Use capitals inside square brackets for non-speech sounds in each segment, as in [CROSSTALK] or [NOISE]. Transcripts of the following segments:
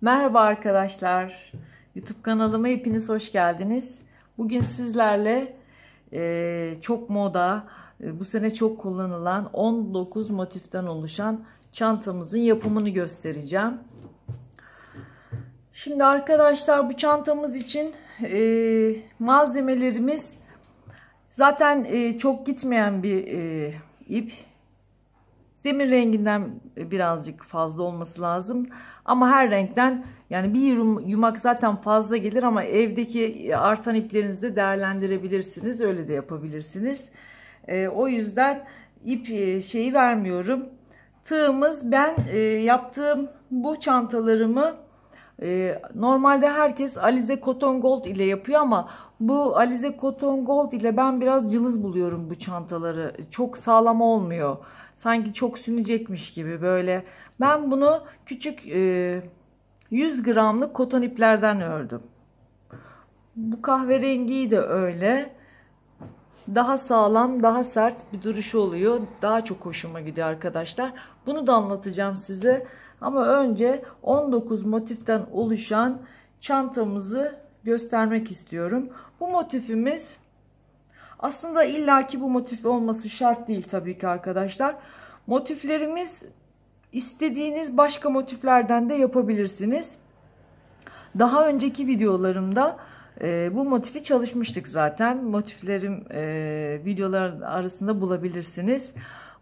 Merhaba arkadaşlar. YouTube kanalıma hepiniz hoş geldiniz. Bugün sizlerle e, çok moda, e, bu sene çok kullanılan 19 motiften oluşan çantamızın yapımını göstereceğim. Şimdi arkadaşlar bu çantamız için e, malzemelerimiz zaten e, çok gitmeyen bir e, ip. Zemin renginden birazcık fazla olması lazım. Ama her renkten yani bir yumak zaten fazla gelir ama evdeki artan iplerinizi de değerlendirebilirsiniz. Öyle de yapabilirsiniz. E, o yüzden ip e, şeyi vermiyorum. Tığımız ben e, yaptığım bu çantalarımı e, normalde herkes Alize Cotton Gold ile yapıyor ama bu Alize Cotton Gold ile ben biraz cılız buluyorum bu çantaları. Çok sağlam olmuyor. Sanki çok sünecekmiş gibi böyle ben bunu küçük e, 100 gramlık koton iplerden ördüm. Bu kahverengiyi de öyle. Daha sağlam, daha sert bir duruşu oluyor. Daha çok hoşuma gidiyor arkadaşlar. Bunu da anlatacağım size. Ama önce 19 motiften oluşan çantamızı göstermek istiyorum. Bu motifimiz aslında illaki bu motif olması şart değil tabii ki arkadaşlar. Motiflerimiz İstediğiniz başka motiflerden de yapabilirsiniz. Daha önceki videolarımda e, bu motifi çalışmıştık zaten. Motiflerim e, videolar arasında bulabilirsiniz.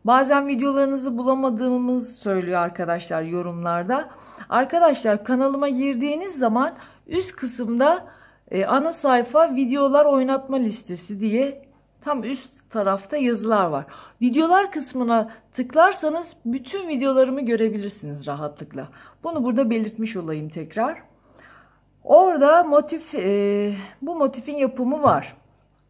Bazen videolarınızı bulamadığımız söylüyor arkadaşlar yorumlarda. Arkadaşlar kanalıma girdiğiniz zaman üst kısımda e, ana sayfa videolar oynatma listesi diye tam üst tarafta yazılar var. Videolar kısmına tıklarsanız bütün videolarımı görebilirsiniz rahatlıkla. Bunu burada belirtmiş olayım tekrar. Orada motif, e, bu motifin yapımı var.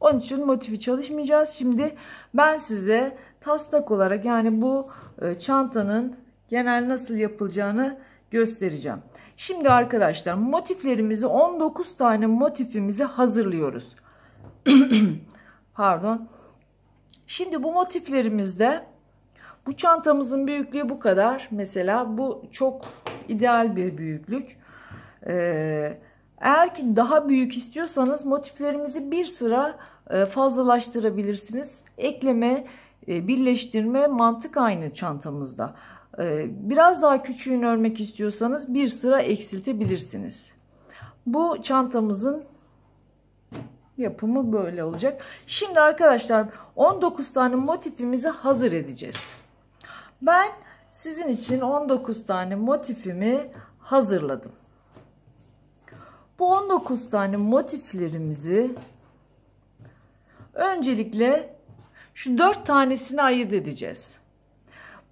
Onun için motifi çalışmayacağız. Şimdi ben size taslak olarak yani bu e, çantanın genel nasıl yapılacağını göstereceğim. Şimdi arkadaşlar motiflerimizi 19 tane motifimizi hazırlıyoruz. [CLEARS THROAT] Pardon. Şimdi bu motiflerimizde bu çantamızın büyüklüğü bu kadar. Mesela bu çok ideal bir büyüklük. Ee, eğer ki daha büyük istiyorsanız motiflerimizi bir sıra e, fazlalaştırabilirsiniz. Ekleme, e, birleştirme mantık aynı çantamızda. Ee, biraz daha küçüğünü örmek istiyorsanız bir sıra eksiltebilirsiniz. Bu çantamızın Yapımı böyle olacak. Şimdi arkadaşlar 19 tane motifimizi hazır edeceğiz. Ben sizin için 19 tane motifimi hazırladım. Bu 19 tane motiflerimizi öncelikle şu 4 tanesini ayırt edeceğiz.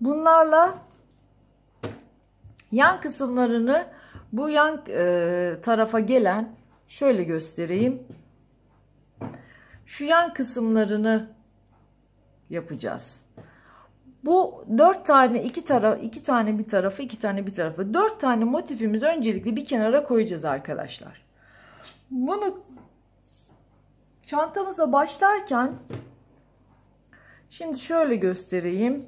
Bunlarla yan kısımlarını bu yan e, tarafa gelen şöyle göstereyim şu yan kısımlarını yapacağız. Bu dört tane iki taraf iki tane bir tarafı iki tane bir tarafı dört tane motifimiz öncelikle bir kenara koyacağız arkadaşlar. Bunu çantamıza başlarken şimdi şöyle göstereyim.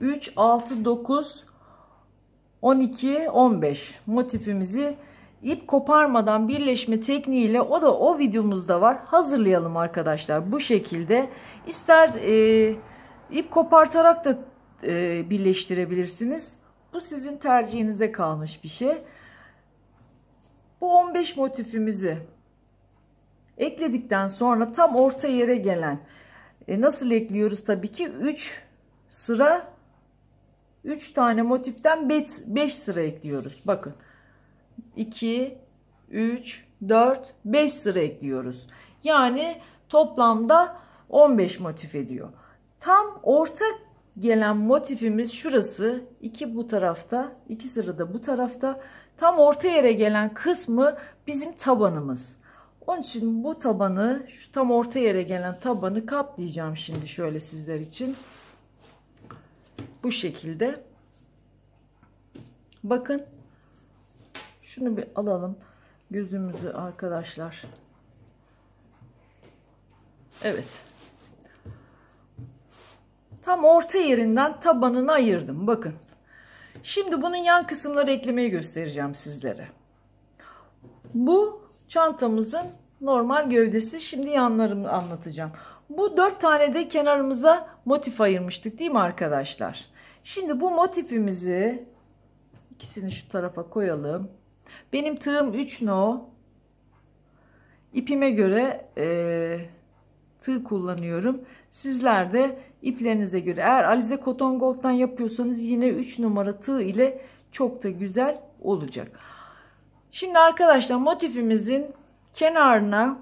3 6 9 12 15 motifimizi ip koparmadan birleşme tekniğiyle o da o videomuzda var. Hazırlayalım arkadaşlar bu şekilde. İster e, ip kopartarak da e, birleştirebilirsiniz. Bu sizin tercihinize kalmış bir şey. Bu 15 motifimizi ekledikten sonra tam orta yere gelen e, nasıl ekliyoruz tabii ki 3 sıra 3 tane motiften 5 sıra ekliyoruz. Bakın. 2, 3, 4, 5 sıra ekliyoruz. Yani toplamda 15 motif ediyor. Tam orta gelen motifimiz şurası. 2 bu tarafta, 2 sıra da bu tarafta. Tam orta yere gelen kısmı bizim tabanımız. Onun için bu tabanı, şu tam orta yere gelen tabanı katlayacağım şimdi şöyle sizler için. Bu şekilde. Bakın şunu bir alalım gözümüzü arkadaşlar. Evet. Tam orta yerinden tabanını ayırdım. Bakın. Şimdi bunun yan kısımları eklemeyi göstereceğim sizlere. Bu çantamızın normal gövdesi. Şimdi yanlarımı anlatacağım. Bu dört tane de kenarımıza motif ayırmıştık değil mi arkadaşlar? Şimdi bu motifimizi ikisini şu tarafa koyalım. Benim tığım 3 no. İpime göre e, tığ kullanıyorum. Sizler de iplerinize göre eğer alize koton gold'dan yapıyorsanız yine 3 numara tığ ile çok da güzel olacak. Şimdi arkadaşlar motifimizin kenarına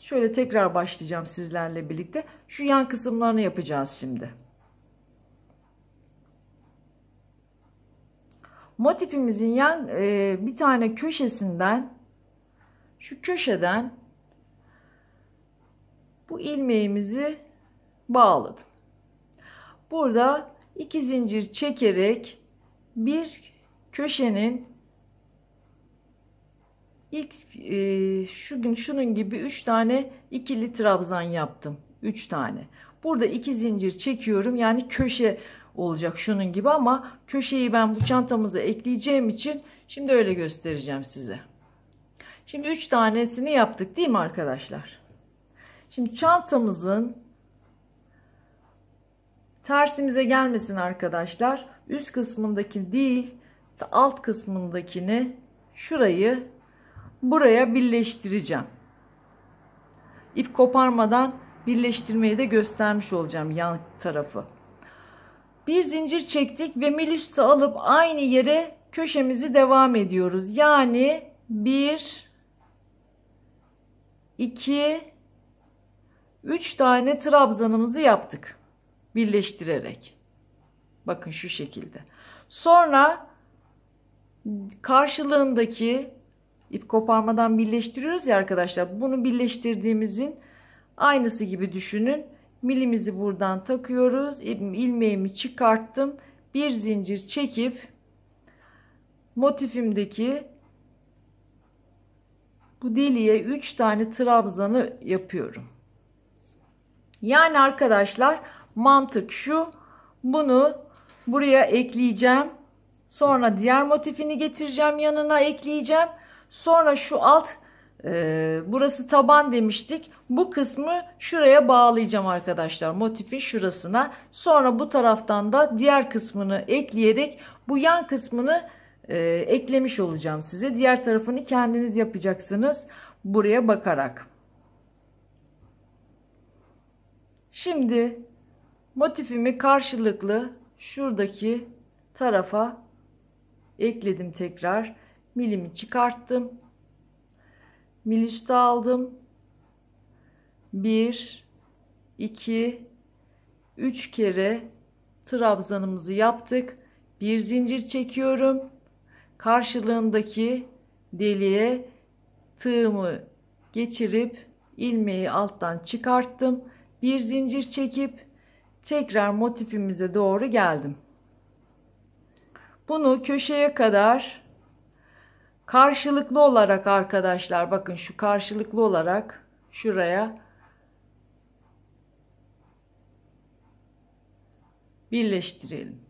şöyle tekrar başlayacağım sizlerle birlikte. Şu yan kısımlarını yapacağız şimdi. motifimizin yan e, bir tane köşesinden şu köşeden bu ilmeğimizi bağladım. Burada iki zincir çekerek bir köşenin ilk e, şu gün şunun gibi üç tane ikili trabzan yaptım. üç tane. Burada iki zincir çekiyorum. Yani köşe olacak şunun gibi ama köşeyi ben bu çantamıza ekleyeceğim için şimdi öyle göstereceğim size. Şimdi 3 tanesini yaptık değil mi arkadaşlar? Şimdi çantamızın tersimize gelmesin arkadaşlar. Üst kısmındaki değil alt kısmındakini şurayı buraya birleştireceğim. İp koparmadan birleştirmeyi de göstermiş olacağım yan tarafı bir zincir çektik ve melüstü alıp aynı yere köşemizi devam ediyoruz. Yani 1 2 3 tane trabzanımızı yaptık. Birleştirerek. Bakın şu şekilde. Sonra karşılığındaki ip koparmadan birleştiriyoruz ya arkadaşlar. Bunu birleştirdiğimizin aynısı gibi düşünün milimizi buradan takıyoruz ilmeğimi çıkarttım bir zincir çekip motifimdeki bu deliğe 3 tane trabzanı yapıyorum yani arkadaşlar mantık şu bunu buraya ekleyeceğim sonra diğer motifini getireceğim yanına ekleyeceğim sonra şu alt ee, burası taban demiştik. Bu kısmı şuraya bağlayacağım arkadaşlar. Motifin şurasına. Sonra bu taraftan da diğer kısmını ekleyerek bu yan kısmını e, eklemiş olacağım size. Diğer tarafını kendiniz yapacaksınız. Buraya bakarak. Şimdi motifimi karşılıklı şuradaki tarafa ekledim tekrar. Milimi çıkarttım Miliç'te aldım. 1, 2, 3 kere trabzanımızı yaptık. Bir zincir çekiyorum. Karşılığındaki deliğe tığımı geçirip ilmeği alttan çıkarttım. Bir zincir çekip tekrar motifimize doğru geldim. Bunu köşeye kadar Karşılıklı olarak arkadaşlar bakın şu karşılıklı olarak şuraya birleştirelim.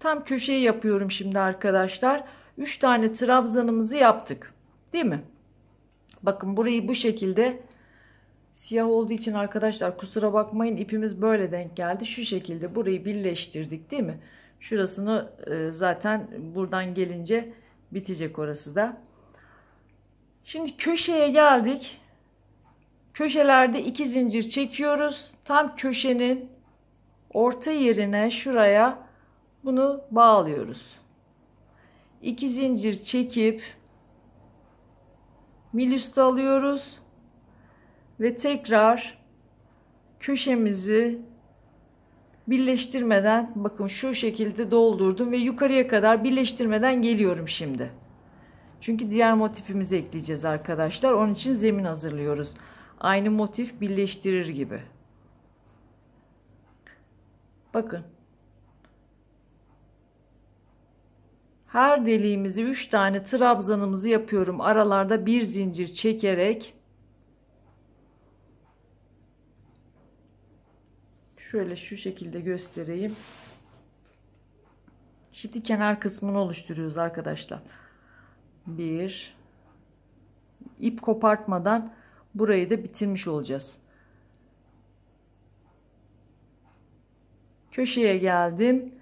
Tam köşeyi yapıyorum şimdi arkadaşlar. 3 tane trabzanımızı yaptık. Değil mi? Bakın burayı bu şekilde siyah olduğu için arkadaşlar kusura bakmayın ipimiz böyle denk geldi. Şu şekilde burayı birleştirdik değil mi? Şurasını e, zaten buradan gelince bitecek orası da. Şimdi köşeye geldik. Köşelerde iki zincir çekiyoruz. Tam köşenin orta yerine şuraya bunu bağlıyoruz. İki zincir çekip mil üstü alıyoruz ve tekrar köşemizi birleştirmeden bakın şu şekilde doldurdum ve yukarıya kadar birleştirmeden geliyorum şimdi. Çünkü diğer motifimizi ekleyeceğiz arkadaşlar. Onun için zemin hazırlıyoruz. Aynı motif birleştirir gibi. Bakın her deliğimizi 3 tane trabzanımızı yapıyorum. Aralarda bir zincir çekerek şöyle şu şekilde göstereyim. Şimdi kenar kısmını oluşturuyoruz arkadaşlar. Bir ip kopartmadan burayı da bitirmiş olacağız. Köşeye geldim.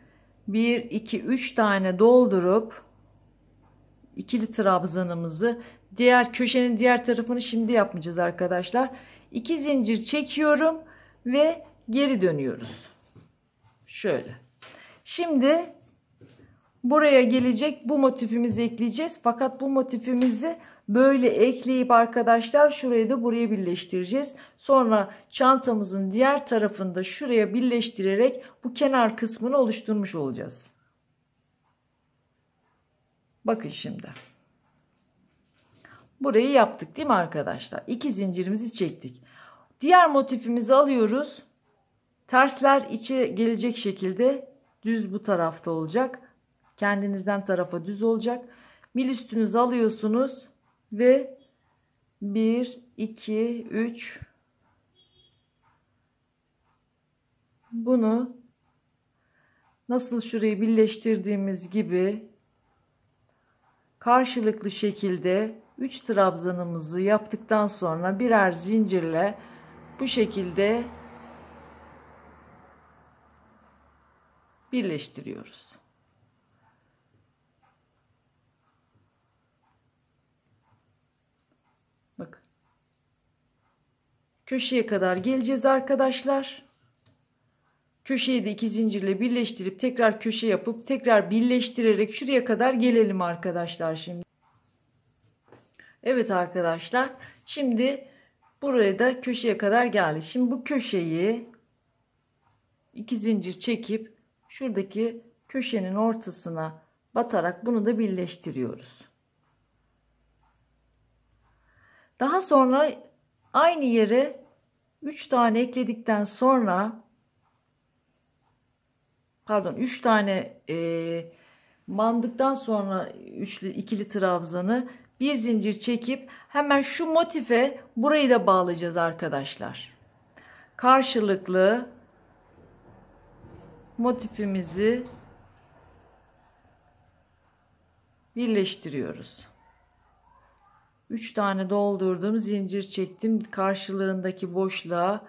1, 2, 3 tane doldurup ikili trabzanımızı diğer köşenin diğer tarafını şimdi yapmayacağız arkadaşlar. 2 zincir çekiyorum ve geri dönüyoruz. Şöyle. Şimdi buraya gelecek bu motifimizi ekleyeceğiz. Fakat bu motifimizi Böyle ekleyip arkadaşlar şurayı da buraya birleştireceğiz. Sonra çantamızın diğer tarafında şuraya birleştirerek bu kenar kısmını oluşturmuş olacağız. Bakın şimdi. Burayı yaptık değil mi arkadaşlar? İki zincirimizi çektik. Diğer motifimizi alıyoruz. Tersler içe gelecek şekilde düz bu tarafta olacak. Kendinizden tarafa düz olacak. Mil üstünüzü alıyorsunuz ve 1, 2, 3 bunu nasıl şurayı birleştirdiğimiz gibi karşılıklı şekilde 3 trabzanımızı yaptıktan sonra birer zincirle bu şekilde birleştiriyoruz. Köşeye kadar geleceğiz arkadaşlar. Köşeyi de iki zincirle birleştirip tekrar köşe yapıp tekrar birleştirerek şuraya kadar gelelim arkadaşlar şimdi. Evet arkadaşlar şimdi buraya da köşeye kadar geldik. Şimdi bu köşeyi iki zincir çekip şuradaki köşenin ortasına batarak bunu da birleştiriyoruz. Daha sonra Aynı yere 3 tane ekledikten sonra pardon 3 tane e, bandıktan sonra üçlü ikili trabzanı bir zincir çekip hemen şu motife burayı da bağlayacağız arkadaşlar. Karşılıklı motifimizi birleştiriyoruz. 3 tane doldurdum zincir çektim karşılığındaki boşluğa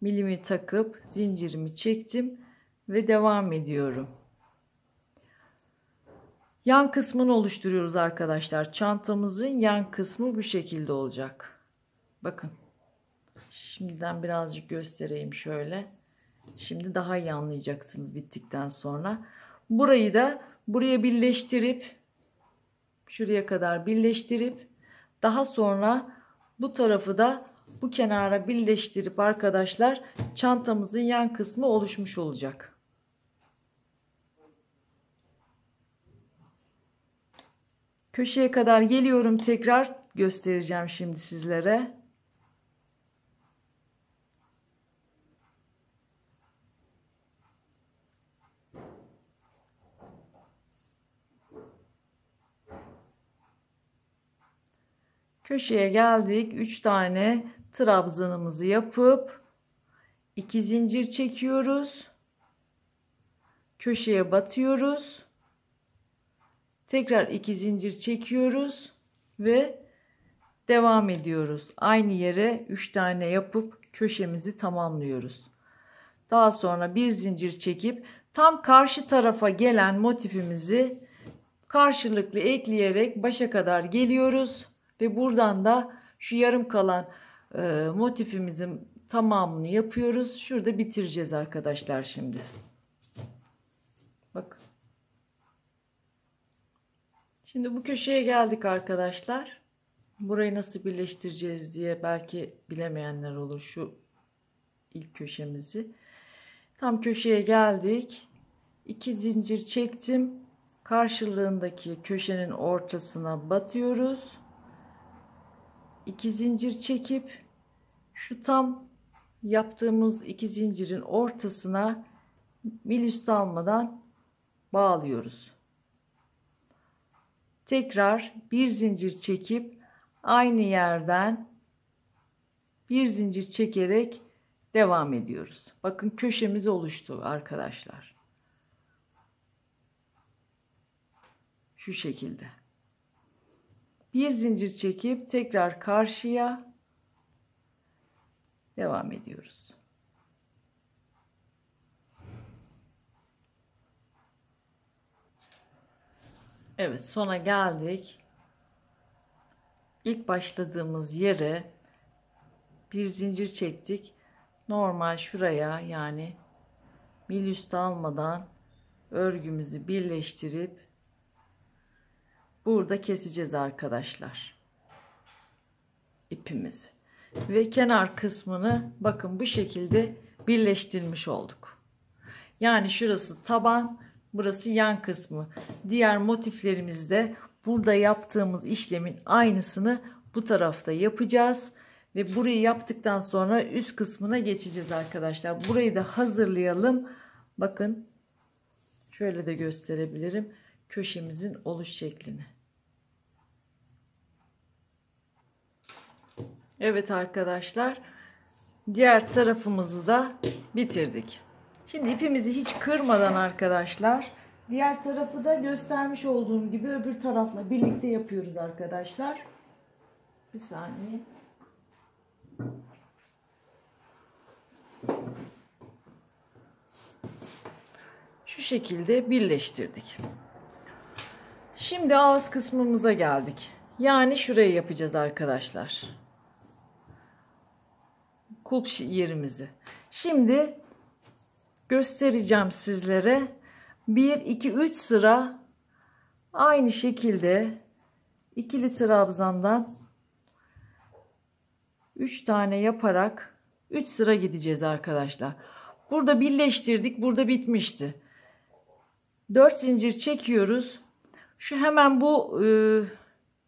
milimi takıp zincirimi çektim ve devam ediyorum yan kısmını oluşturuyoruz arkadaşlar çantamızın yan kısmı bu şekilde olacak bakın şimdiden birazcık göstereyim şöyle şimdi daha iyi anlayacaksınız bittikten sonra burayı da buraya birleştirip şuraya kadar birleştirip daha sonra bu tarafı da bu kenara birleştirip arkadaşlar çantamızın yan kısmı oluşmuş olacak. Köşeye kadar geliyorum tekrar göstereceğim şimdi sizlere. Köşeye geldik. 3 tane trabzanımızı yapıp 2 zincir çekiyoruz. Köşeye batıyoruz. Tekrar 2 zincir çekiyoruz ve devam ediyoruz. Aynı yere 3 tane yapıp köşemizi tamamlıyoruz. Daha sonra bir zincir çekip tam karşı tarafa gelen motifimizi karşılıklı ekleyerek başa kadar geliyoruz. Ve buradan da şu yarım kalan e, motifimizin tamamını yapıyoruz. Şurada bitireceğiz arkadaşlar şimdi. Bak. Şimdi bu köşeye geldik arkadaşlar. Burayı nasıl birleştireceğiz diye belki bilemeyenler olur şu ilk köşemizi. Tam köşeye geldik. İki zincir çektim. Karşılığındaki köşenin ortasına batıyoruz iki zincir çekip şu tam yaptığımız iki zincirin ortasına mil üstü almadan bağlıyoruz. Tekrar bir zincir çekip aynı yerden bir zincir çekerek devam ediyoruz. Bakın köşemiz oluştu arkadaşlar. Şu şekilde. Bir zincir çekip tekrar karşıya devam ediyoruz. Evet sona geldik. İlk başladığımız yere bir zincir çektik. Normal şuraya yani mil üstü almadan örgümüzü birleştirip burada keseceğiz arkadaşlar ipimizi ve kenar kısmını bakın bu şekilde birleştirmiş olduk yani şurası taban burası yan kısmı diğer motiflerimizde burada yaptığımız işlemin aynısını bu tarafta yapacağız ve burayı yaptıktan sonra üst kısmına geçeceğiz arkadaşlar burayı da hazırlayalım bakın şöyle de gösterebilirim köşemizin oluş şeklini Evet arkadaşlar. Diğer tarafımızı da bitirdik. Şimdi ipimizi hiç kırmadan arkadaşlar. Diğer tarafı da göstermiş olduğum gibi öbür tarafla birlikte yapıyoruz arkadaşlar. Bir saniye. Şu şekilde birleştirdik. Şimdi ağız kısmımıza geldik. Yani şurayı yapacağız arkadaşlar kulp yerimizi. Şimdi göstereceğim sizlere. 1, 2, 3 sıra aynı şekilde ikili trabzandan 3 tane yaparak 3 sıra gideceğiz arkadaşlar. Burada birleştirdik. Burada bitmişti. 4 zincir çekiyoruz. Şu hemen bu e,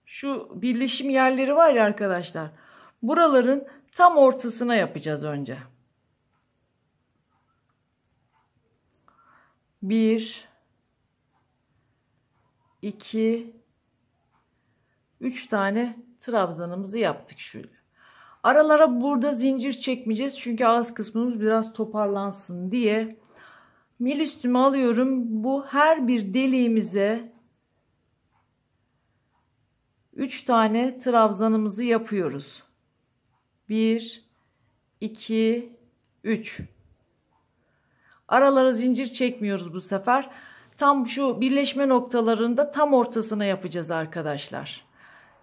şu birleşim yerleri var ya arkadaşlar. Buraların Tam ortasına yapacağız önce. 1 2 3 tane trabzanımızı yaptık şöyle. Aralara burada zincir çekmeyeceğiz çünkü ağız kısmımız biraz toparlansın diye mil üstüme alıyorum. Bu her bir deliğimize 3 tane trabzanımızı yapıyoruz. 1 2 3 Aralara zincir çekmiyoruz bu sefer. Tam şu birleşme noktalarında tam ortasına yapacağız arkadaşlar.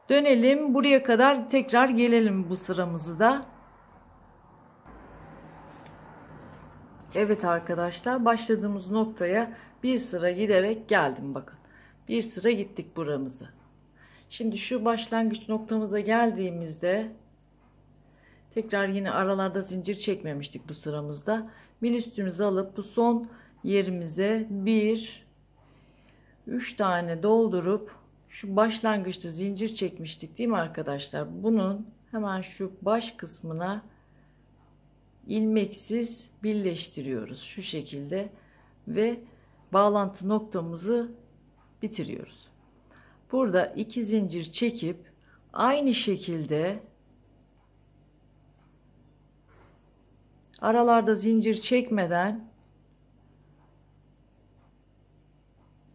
Dönelim buraya kadar tekrar gelelim bu sıramızı da. Evet arkadaşlar başladığımız noktaya bir sıra giderek geldim bakın. Bir sıra gittik buramızı. Şimdi şu başlangıç noktamıza geldiğimizde Tekrar yine aralarda zincir çekmemiştik bu sıramızda. Mil üstümüzü alıp bu son yerimize bir üç tane doldurup şu başlangıçta zincir çekmiştik değil mi arkadaşlar? Bunun hemen şu baş kısmına ilmeksiz birleştiriyoruz şu şekilde ve bağlantı noktamızı bitiriyoruz. Burada iki zincir çekip aynı şekilde aralarda zincir çekmeden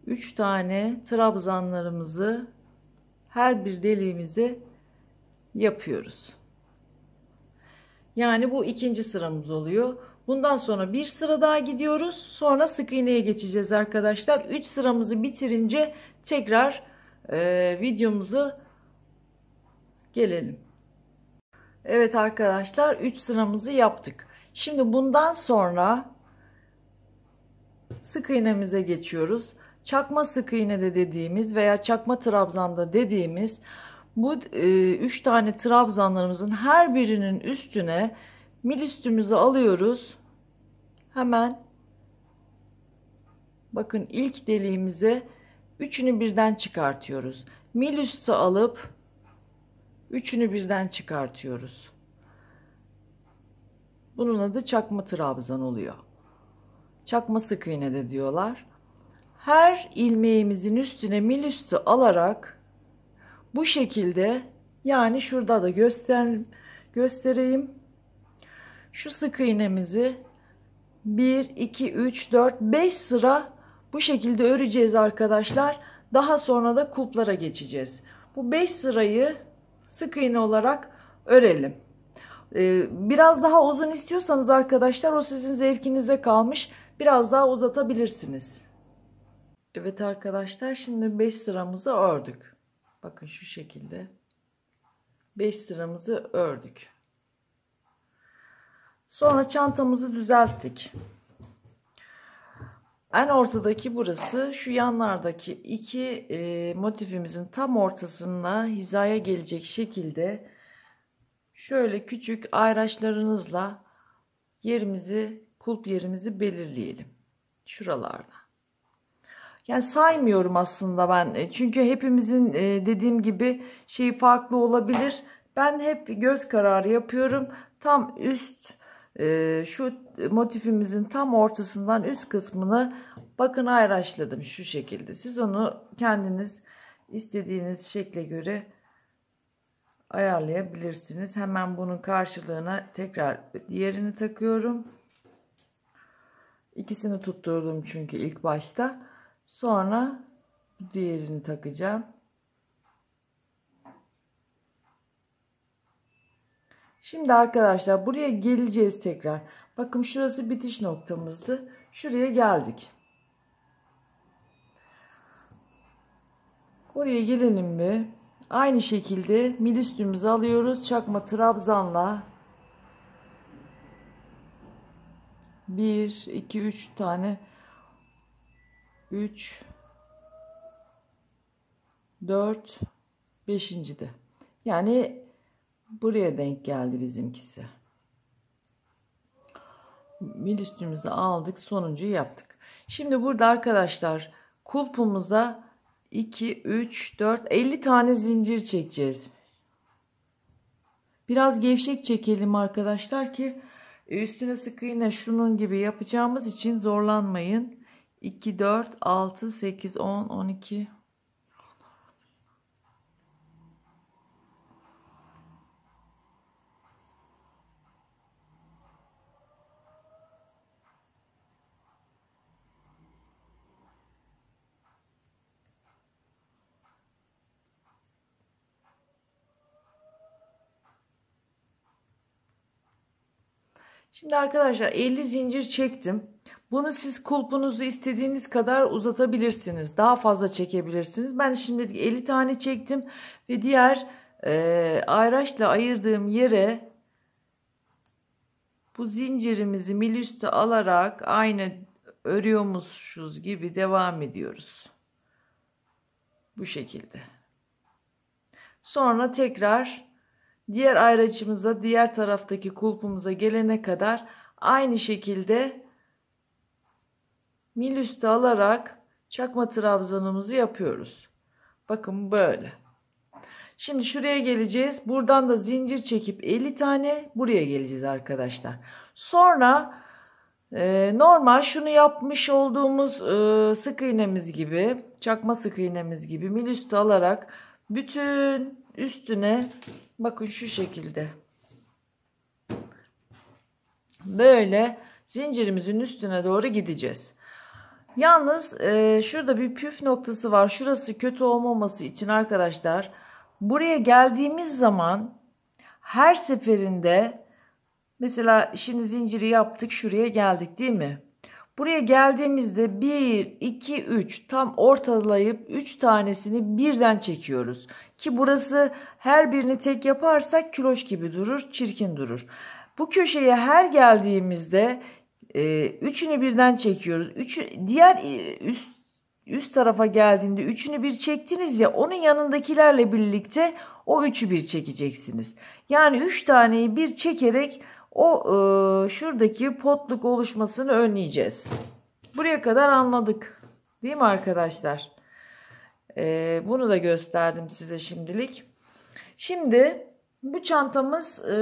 3 tane trabzanlarımızı her bir deliğimizi yapıyoruz. Yani bu ikinci sıramız oluyor. Bundan sonra bir sıra daha gidiyoruz. Sonra sık iğneye geçeceğiz arkadaşlar. 3 sıramızı bitirince tekrar e, videomuzu gelelim. Evet arkadaşlar 3 sıramızı yaptık. Şimdi bundan sonra sık iğnemize geçiyoruz. Çakma sık iğne de dediğimiz veya çakma trabzanda dediğimiz bu 3 e, üç tane trabzanlarımızın her birinin üstüne mil milistümüzü alıyoruz. Hemen bakın ilk deliğimize üçünü birden çıkartıyoruz. Mil Milüsü alıp üçünü birden çıkartıyoruz. Bunun adı çakma trabzan oluyor. Çakma sık iğne de diyorlar. Her ilmeğimizin üstüne mil üstü alarak bu şekilde yani şurada da göster göstereyim. Şu sık iğnemizi 1 2 3 4 5 sıra bu şekilde öreceğiz arkadaşlar. Daha sonra da kulplara geçeceğiz. Bu 5 sırayı sık iğne olarak örelim. Ee, biraz daha uzun istiyorsanız arkadaşlar o sizin zevkinize kalmış. Biraz daha uzatabilirsiniz. Evet arkadaşlar şimdi 5 sıramızı ördük. Bakın şu şekilde. 5 sıramızı ördük. Sonra çantamızı düzelttik. En ortadaki burası şu yanlardaki iki e, motifimizin tam ortasına hizaya gelecek şekilde Şöyle küçük ayraçlarınızla yerimizi, kulp yerimizi belirleyelim. Şuralarda. Yani saymıyorum aslında ben. E, çünkü hepimizin e, dediğim gibi şeyi farklı olabilir. Ben hep göz kararı yapıyorum. Tam üst e, şu motifimizin tam ortasından üst kısmını bakın ayraçladım şu şekilde. Siz onu kendiniz istediğiniz şekle göre ayarlayabilirsiniz. Hemen bunun karşılığına tekrar diğerini takıyorum. İkisini tutturdum çünkü ilk başta. Sonra diğerini takacağım. Şimdi arkadaşlar buraya geleceğiz tekrar. Bakın şurası bitiş noktamızdı. Şuraya geldik. Buraya gelelim bir. Aynı şekilde milüstümüzü alıyoruz. Çakma trabzanla 1, 2, 3 tane 3 4 5. de. Yani buraya denk geldi bizimkisi. Milüstümüzü aldık. Sonuncuyu yaptık. Şimdi burada arkadaşlar kulpumuza 2, 3, 4, 50 tane zincir çekeceğiz. Biraz gevşek çekelim arkadaşlar ki e, üstüne sık iğne şunun gibi yapacağımız için zorlanmayın. 2, 4, 6, 8, 10, 12, Şimdi arkadaşlar 50 zincir çektim. Bunu siz kulpunuzu istediğiniz kadar uzatabilirsiniz. Daha fazla çekebilirsiniz. Ben şimdi 50 tane çektim ve diğer e, ayraçla ayırdığım yere bu zincirimizi mil üstü alarak aynı örüyormuşuz gibi devam ediyoruz. Bu şekilde. Sonra tekrar Diğer ayracımıza, diğer taraftaki kulpumuza gelene kadar aynı şekilde mil üstü alarak çakma trabzanımızı yapıyoruz. Bakın böyle. Şimdi şuraya geleceğiz. Buradan da zincir çekip 50 tane buraya geleceğiz arkadaşlar. Sonra e, normal şunu yapmış olduğumuz e, sık iğnemiz gibi, çakma sık iğnemiz gibi mil üstü alarak bütün üstüne Bakın şu şekilde. Böyle zincirimizin üstüne doğru gideceğiz. Yalnız e, şurada bir püf noktası var. Şurası kötü olmaması için arkadaşlar buraya geldiğimiz zaman her seferinde mesela şimdi zinciri yaptık şuraya geldik değil mi? Buraya geldiğimizde 1, 2, 3 tam ortalayıp 3 tanesini birden çekiyoruz. Ki burası her birini tek yaparsak kiloş gibi durur, çirkin durur. Bu köşeye her geldiğimizde e, üçünü birden çekiyoruz. Üçü, diğer e, üst, üst tarafa geldiğinde üçünü bir çektiniz ya onun yanındakilerle birlikte o üçü bir çekeceksiniz. Yani üç taneyi bir çekerek o e, şuradaki potluk oluşmasını önleyeceğiz. Buraya kadar anladık. Değil mi arkadaşlar? E, bunu da gösterdim size şimdilik. Şimdi bu çantamız e,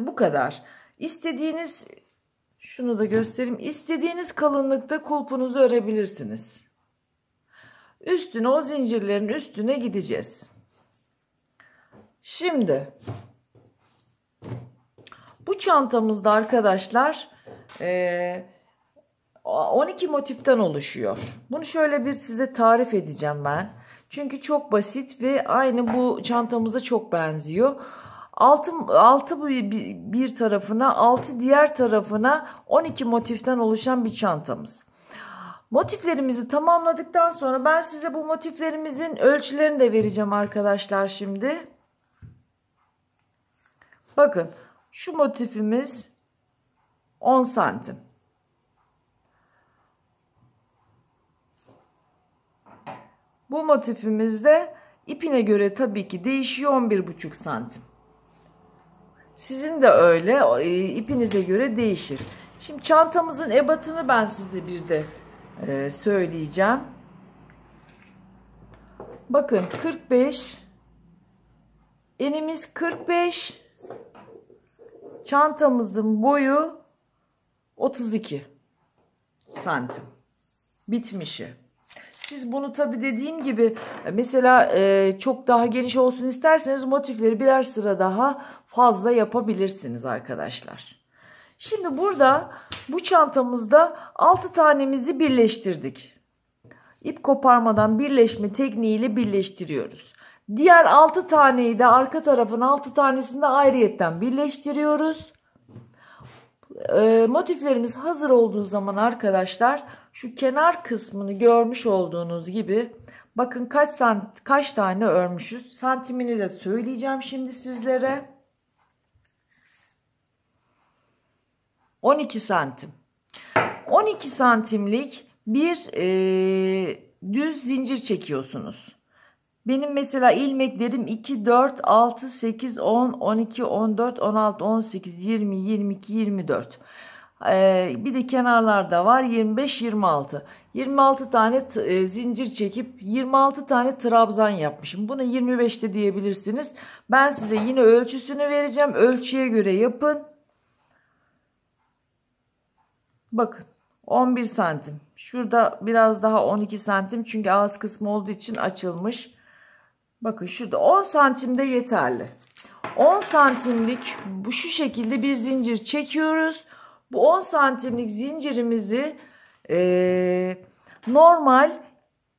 bu kadar. İstediğiniz şunu da göstereyim. İstediğiniz kalınlıkta kulpunuzu örebilirsiniz. Üstüne o zincirlerin üstüne gideceğiz. Şimdi çantamızda arkadaşlar 12 e, motiften oluşuyor. Bunu şöyle bir size tarif edeceğim ben. Çünkü çok basit ve aynı bu çantamıza çok benziyor. 6, 6 bir tarafına 6 diğer tarafına 12 motiften oluşan bir çantamız. Motiflerimizi tamamladıktan sonra ben size bu motiflerimizin ölçülerini de vereceğim arkadaşlar şimdi. Bakın şu motifimiz 10 santim. Bu motifimizde ipine göre tabii ki değişiyor 11,5 santim. Sizin de öyle e, ipinize göre değişir. Şimdi çantamızın ebatını ben size bir de e, söyleyeceğim. Bakın 45 enimiz 45 Çantamızın boyu 32 santim. Bitmişi. Siz bunu tabi dediğim gibi mesela e, çok daha geniş olsun isterseniz motifleri birer sıra daha fazla yapabilirsiniz arkadaşlar. Şimdi burada bu çantamızda 6 tanemizi birleştirdik. İp koparmadan birleşme tekniğiyle birleştiriyoruz. Diğer 6 taneyi de arka tarafın 6 tanesini de ayrıyetten birleştiriyoruz. E, motiflerimiz hazır olduğu zaman arkadaşlar şu kenar kısmını görmüş olduğunuz gibi bakın kaç sant kaç tane örmüşüz. Santimini de söyleyeceğim şimdi sizlere. 12 santim. 12 santimlik bir e, düz zincir çekiyorsunuz. Benim mesela ilmeklerim 2, 4, 6, 8, 10, 12, 14, 16, 18, 20, 22, 24. Ee, bir de kenarlarda var 25, 26. 26 tane e, zincir çekip 26 tane trabzan yapmışım. Bunu 25'te diyebilirsiniz. Ben size yine ölçüsünü vereceğim. Ölçüye göre yapın. Bakın 11 santim. Şurada biraz daha 12 santim çünkü ağız kısmı olduğu için açılmış. Bakın şurada 10 santimde yeterli. 10 santimlik bu şu şekilde bir zincir çekiyoruz. Bu 10 santimlik zincirimizi e, normal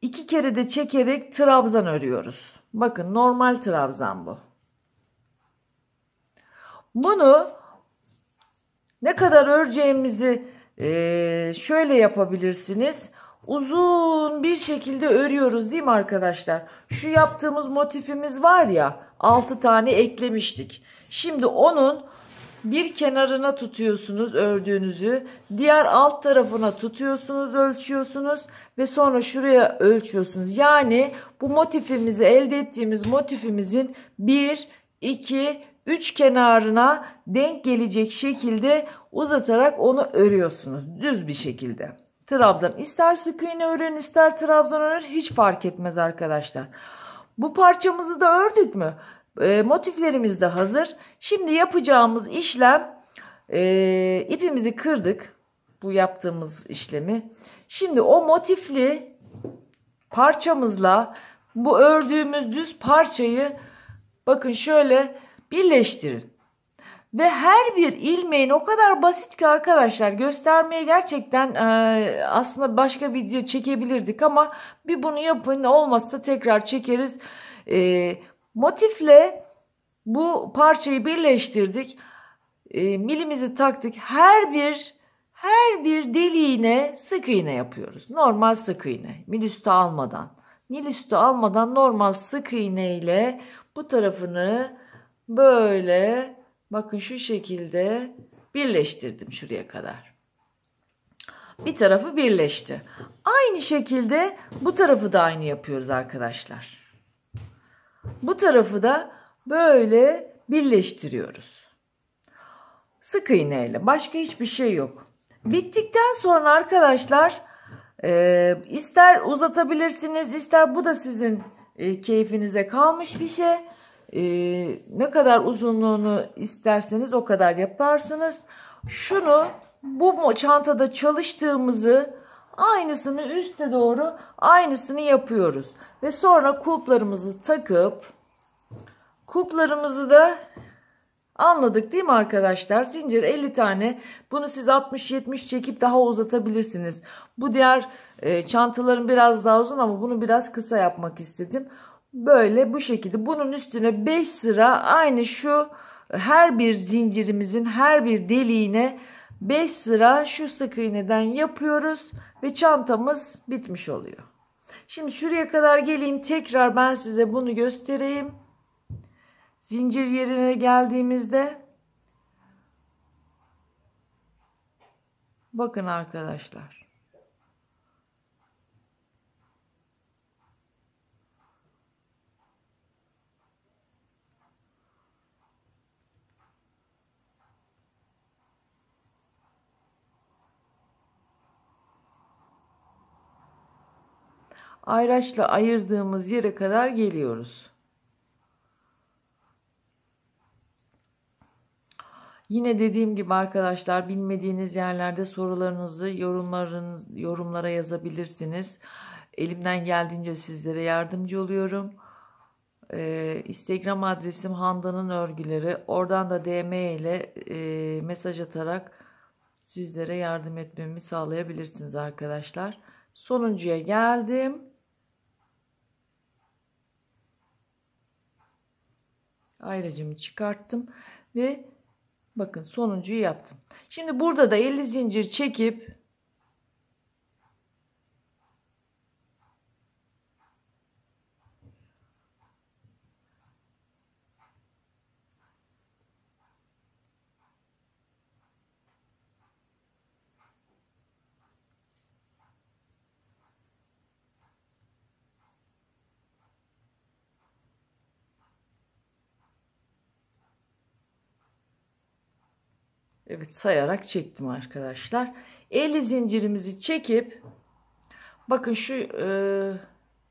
iki kere de çekerek trabzan örüyoruz. Bakın normal trabzan bu. Bunu ne kadar öreceğimizi e, şöyle yapabilirsiniz uzun bir şekilde örüyoruz değil mi arkadaşlar? Şu yaptığımız motifimiz var ya 6 tane eklemiştik. Şimdi onun bir kenarına tutuyorsunuz ördüğünüzü diğer alt tarafına tutuyorsunuz ölçüyorsunuz ve sonra şuraya ölçüyorsunuz yani bu motifimizi elde ettiğimiz motifimizin 1 2 3 kenarına denk gelecek şekilde uzatarak onu örüyorsunuz düz bir şekilde Trabzon ister sık iğne örün ister trabzan örün hiç fark etmez arkadaşlar. Bu parçamızı da ördük mü? E, motiflerimiz de hazır. Şimdi yapacağımız işlem e, ipimizi kırdık. Bu yaptığımız işlemi. Şimdi o motifli parçamızla bu ördüğümüz düz parçayı bakın şöyle birleştirin. Ve her bir ilmeğin o kadar basit ki arkadaşlar göstermeye gerçekten e, aslında başka video çekebilirdik ama bir bunu yapın olmazsa tekrar çekeriz. E, motifle bu parçayı birleştirdik. E, milimizi taktık. Her bir her bir deliğine sık iğne yapıyoruz. Normal sık iğne. Mil üstü almadan. Nil üstü almadan normal sık iğne ile bu tarafını böyle Bakın şu şekilde birleştirdim şuraya kadar. Bir tarafı birleşti. Aynı şekilde bu tarafı da aynı yapıyoruz arkadaşlar. Bu tarafı da böyle birleştiriyoruz. Sık iğneyle. Başka hiçbir şey yok. Bittikten sonra arkadaşlar e, ister uzatabilirsiniz ister bu da sizin e, keyfinize kalmış bir şey. E, ne kadar uzunluğunu isterseniz o kadar yaparsınız. Şunu bu çantada çalıştığımızı aynısını üste doğru aynısını yapıyoruz. Ve sonra kulplarımızı takıp kuplarımızı da Anladık değil mi arkadaşlar? Zincir 50 tane. Bunu siz 60-70 çekip daha uzatabilirsiniz. Bu diğer e, çantaların biraz daha uzun ama bunu biraz kısa yapmak istedim. Böyle bu şekilde bunun üstüne 5 sıra aynı şu her bir zincirimizin her bir deliğine 5 sıra şu sık iğneden yapıyoruz ve çantamız bitmiş oluyor. Şimdi şuraya kadar geleyim tekrar ben size bunu göstereyim. Zincir yerine geldiğimizde bakın arkadaşlar ayraçla ayırdığımız yere kadar geliyoruz. Yine dediğim gibi arkadaşlar bilmediğiniz yerlerde sorularınızı yorumlarınız, yorumlara yazabilirsiniz. Elimden geldiğince sizlere yardımcı oluyorum. Ee, Instagram adresim Handan'ın örgüleri. Oradan da DM ile e, mesaj atarak sizlere yardım etmemi sağlayabilirsiniz arkadaşlar. Sonuncuya geldim. ayracımı çıkarttım ve bakın sonuncuyu yaptım. Şimdi burada da 50 zincir çekip Evet sayarak çektim arkadaşlar. 50 zincirimizi çekip bakın şu e,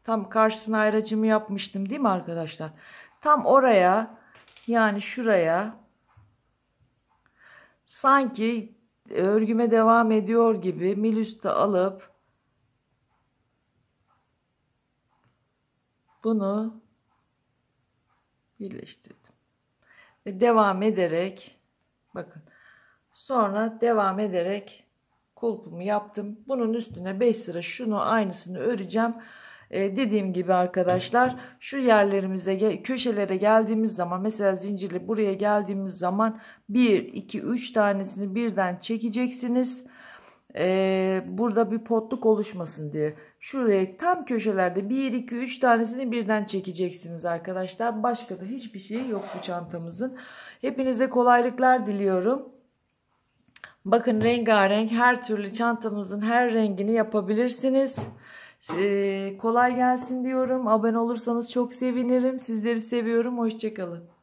tam karşısına ayracımı yapmıştım değil mi arkadaşlar? Tam oraya yani şuraya sanki e, örgüme devam ediyor gibi mil üstü alıp bunu birleştirdim. Ve devam ederek bakın Sonra devam ederek kulpumu yaptım. Bunun üstüne 5 sıra şunu aynısını öreceğim. Ee, dediğim gibi arkadaşlar şu yerlerimize köşelere geldiğimiz zaman mesela zincirli buraya geldiğimiz zaman 1 2 3 tanesini birden çekeceksiniz ee, burada bir potluk oluşmasın diye şuraya tam köşelerde 1 2 3 tanesini birden çekeceksiniz arkadaşlar başka da hiçbir şey yok bu çantamızın hepinize kolaylıklar diliyorum Bakın rengarenk her türlü çantamızın her rengini yapabilirsiniz. Ee, kolay gelsin diyorum. Abone olursanız çok sevinirim. Sizleri seviyorum. Hoşçakalın.